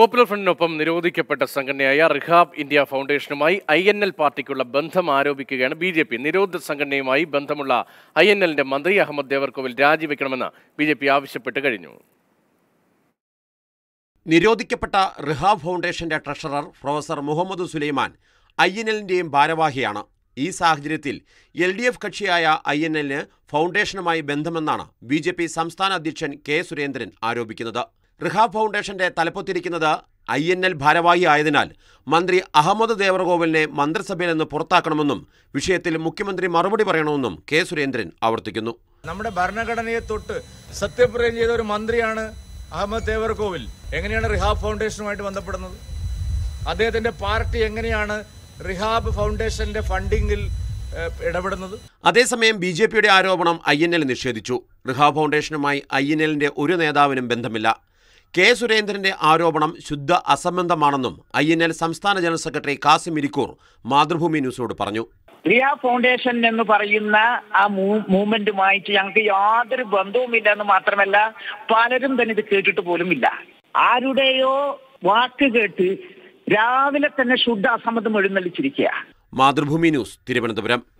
popular ഫ്രണ്ടിനൊപ്പം നിരോധിക്കപ്പെട്ട സംഘടനയായ റിഹാബ് ഇന്ത്യ ഫൗണ്ടേഷനുമായി ഐ എൻ എൽ പാർട്ടിക്കുള്ള ബന്ധം ആരോപിക്കുകയാണ് ബി ജെ പി നിരോധിത സംഘടനയുമായി ബന്ധമുള്ള ഐ എൻ എല്ലിന്റെ മന്ത്രി അഹമ്മദ് ദേവർകോവിൽ രാജിവെക്കണമെന്ന് ബി ജെ പി ആവശ്യപ്പെട്ട് കഴിഞ്ഞു നിരോധിക്കപ്പെട്ട റിഹാബ് ഫൗണ്ടേഷന്റെ treasurer professor Muhammad Sulaiman I N എല്ലിന്റെയും ഭാരവാഹിയാണ് ഈ സാഹചര്യത്തിൽ എൽ ഡി എഫ് കക്ഷിയായ ഐ എൻ എല്ലിന് ഫൗണ്ടേഷനുമായി ബന്ധമെന്നാണ് ബി ജെ പി സംസ്ഥാന അധ്യക്ഷൻ കെ സുരേന്ദ്രൻ ആരോപിക്കുന്നത് റിഹാബ് ഫൗണ്ടേഷന്റെ തലപ്പത്തിരിക്കുന്നത് ഐ എൻ എൽ ഭാരവാഹി ആയതിനാൽ മന്ത്രി അഹമ്മദ് ദേവറഗോവലിനെ മന്ത്രിസഭയിൽ നിന്ന് പുറത്താക്കണമെന്നും വിഷയത്തിൽ മുഖ്യമന്ത്രി മറുപടി പറയണമെന്നും കെ സുരേന്ദ്രൻ ആവർത്തിക്കുന്നു നമ്മുടെ ഭരണഘടനയെ തൊട്ട് സത്യപ്രയം ചെയ്ത ഒരു മന്ത്രിയാണ് അഹമ്മദ് ദേവർകോവിൽ എങ്ങനെയാണ് റിഹാബ് ഫൗണ്ടേഷനുമായിട്ട് ബന്ധപ്പെടുന്നത് അദ്ദേഹത്തിന്റെ പാർട്ടി എങ്ങനെയാണ് റിഹാബ് ഫൗണ്ടേഷന്റെ ഫണ്ടിങ്ങിൽ ഇടപെടുന്നത് അതേസമയം ബി ജെ പിയുടെ ആരോപണം ഐ എൻ എൽ നിഷേധിച്ചു റിഹാബ് ഫൗണ്ടേഷനുമായി ഐ എൻ എല്ലിന്റെ ഒരു നേതാവിനും ബന്ധമില്ല കെ സുരേന്ദ്രന്റെ ആരോപണം ശുദ്ധ അസംബന്ധമാണെന്നും ഐ എൻ എൽ സംസ്ഥാന ജനറൽ സെക്രട്ടറി കാസിം ഇരിക്കൂർ മാതൃഭൂമി ന്യൂസിനോട് പറഞ്ഞു പ്രിയ ഫൗണ്ടേഷൻ എന്ന് പറയുന്ന ആ മൂവ്മെന്റുമായിട്ട് ഞങ്ങൾക്ക് യാതൊരു ബന്ധവുമില്ല എന്ന് മാത്രമല്ല പലരും തന്നെ ഇത് കേട്ടിട്ട് പോലുമില്ല ആരുടെയോ വാക്ക് കേട്ട് രാവിലെ തന്നെ ശുദ്ധ അസംബന്ധം എഴുന്നള്ളിച്ചിരിക്കുക മാതൃഭൂമി ന്യൂസ് തിരുവനന്തപുരം